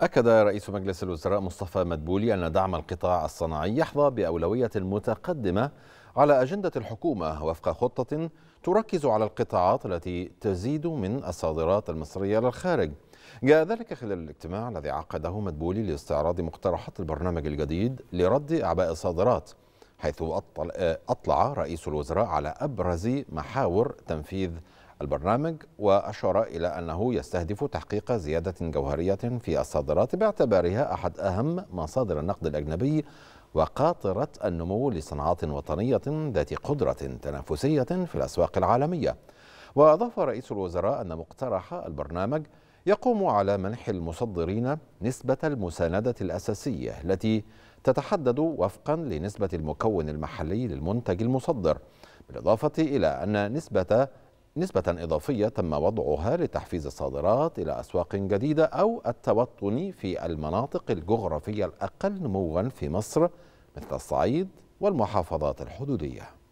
أكد رئيس مجلس الوزراء مصطفى مدبولي أن دعم القطاع الصناعي يحظى بأولوية متقدمة على أجندة الحكومة وفق خطة تركز على القطاعات التي تزيد من الصادرات المصرية للخارج جاء ذلك خلال الاجتماع الذي عقده مدبولي لاستعراض مقترحات البرنامج الجديد لرد أعباء الصادرات حيث أطلع رئيس الوزراء على أبرز محاور تنفيذ البرنامج وأشار إلى أنه يستهدف تحقيق زيادة جوهرية في الصادرات باعتبارها أحد أهم مصادر النقد الأجنبي وقاطرة النمو لصناعات وطنية ذات قدرة تنافسية في الأسواق العالمية وأضاف رئيس الوزراء أن مقترح البرنامج يقوم على منح المصدرين نسبة المساندة الأساسية التي تتحدد وفقا لنسبة المكون المحلي للمنتج المصدر بالإضافة إلى أن نسبة نسبة إضافية تم وضعها لتحفيز الصادرات إلى أسواق جديدة أو التوطن في المناطق الجغرافية الأقل نموا في مصر مثل الصعيد والمحافظات الحدودية